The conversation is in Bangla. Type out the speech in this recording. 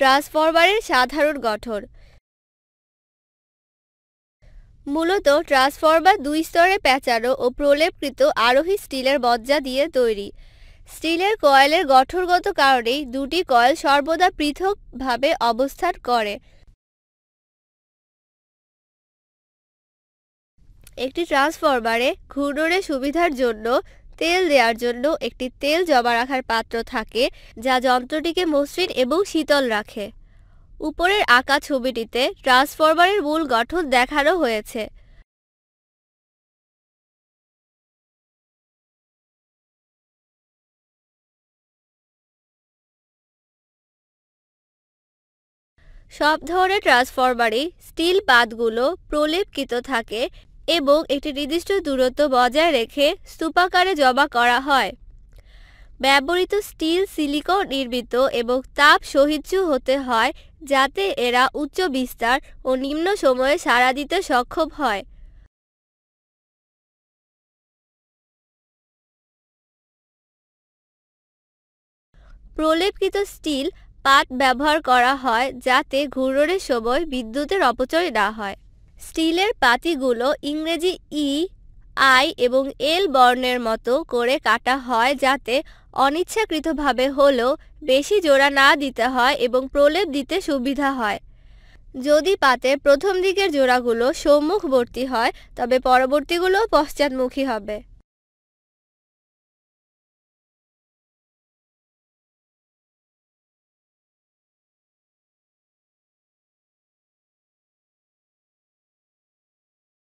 ট্রান্সফরমারের সাধারণ গঠন মূলত ট্রান্সফরমার দুই স্তরে পেঁচানো ও প্রলেপকৃত আরোহী স্টিলের মজ্জা দিয়ে তৈরি স্টিলের কয়েলের গঠনগত কারণেই দুটি কয়েল সর্বদা পৃথকভাবে অবস্থান করে একটি ট্রান্সফরমারে ঘূর্ণনের সুবিধার জন্য তেল দেওয়ার জন্য একটি তেল জমা রাখার পাত্র থাকে যা যন্ত্রটিকে মসৃণ এবং শীতল রাখে উপরের আঁকা ছবিটিতে ট্রান্সফরমারের মূল গঠন দেখানো হয়েছে সব ধরনের ট্রান্সফরমারই স্টিল পাতগুলো প্রলেপকৃত থাকে এবং একটি নির্দিষ্ট দূরত্ব বজায় রেখে স্তূপাকারে জমা করা হয় ব্যবহৃত স্টিল সিলিকন নির্মিত এবং তাপ সহিচ্ছ হতে হয় যাতে এরা উচ্চ বিস্তার ও নিম্ন সময়ে সাড়া দিতে সক্ষম হয় প্রলেপকৃত স্টিল পাত ব্যবহার করা হয় যাতে ঘূর্ণনের সময় বিদ্যুতের অপচয় না হয় স্টিলের পাতিগুলো ইংরেজি ই আই এবং এল বর্ণের মতো করে কাটা হয় যাতে অনিচ্ছাকৃতভাবে হলেও বেশি জোড়া না দিতে হয় এবং প্রলেপ দিতে সুবিধা হয় যদি পাতে প্রথম দিকের জোড়াগুলো সম্মুখবর্তী হয় তবে পরবর্তীগুলো পশ্চাৎমুখী হবে